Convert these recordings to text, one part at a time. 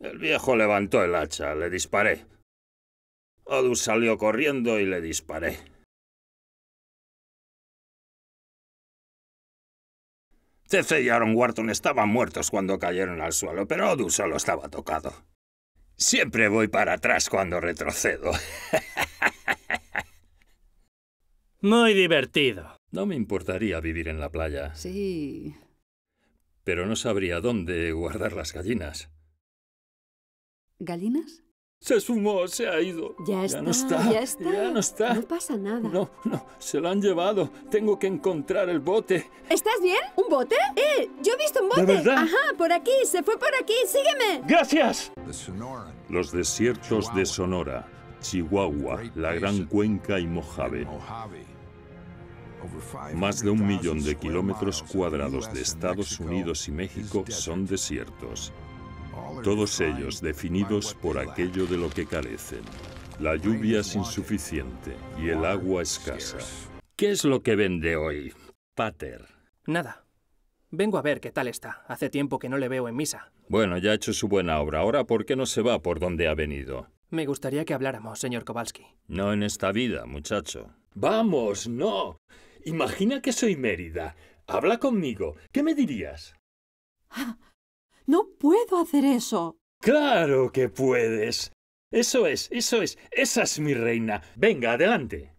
El viejo levantó el hacha, le disparé. Odu salió corriendo y le disparé. TC y Aaron Wharton estaban muertos cuando cayeron al suelo, pero Odu solo estaba tocado. Siempre voy para atrás cuando retrocedo. Muy divertido. No me importaría vivir en la playa. Sí. Pero no sabría dónde guardar las gallinas. ¿Galinas? Se sumó, se ha ido. Ya, no está. Ya está. Ya no está. No pasa nada. No, no, se lo han llevado. Tengo que encontrar el bote. ¿Estás bien? ¿Un bote? ¡Eh! Yo he visto un bote. Ajá, por aquí, se fue por aquí. Sígueme. Gracias. Los desiertos de Sonora, Chihuahua, la Gran Cuenca y Mojave. Más de un millón de kilómetros cuadrados de Estados Unidos y México son desiertos. Todos ellos definidos por aquello de lo que carecen. La lluvia es insuficiente y el agua escasa. ¿Qué es lo que vende hoy, Pater? Nada. Vengo a ver qué tal está. Hace tiempo que no le veo en misa. Bueno, ya ha hecho su buena obra. Ahora, ¿por qué no se va por donde ha venido? Me gustaría que habláramos, señor Kowalski. No en esta vida, muchacho. Vamos, no. Imagina que soy Mérida. Habla conmigo. ¿Qué me dirías? Ah, no puedo hacer eso. Claro que puedes. Eso es, eso es, esa es mi reina. Venga, adelante.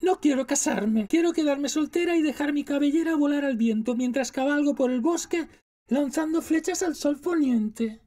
No quiero casarme. Quiero quedarme soltera y dejar mi cabellera volar al viento mientras cabalgo por el bosque lanzando flechas al sol poniente.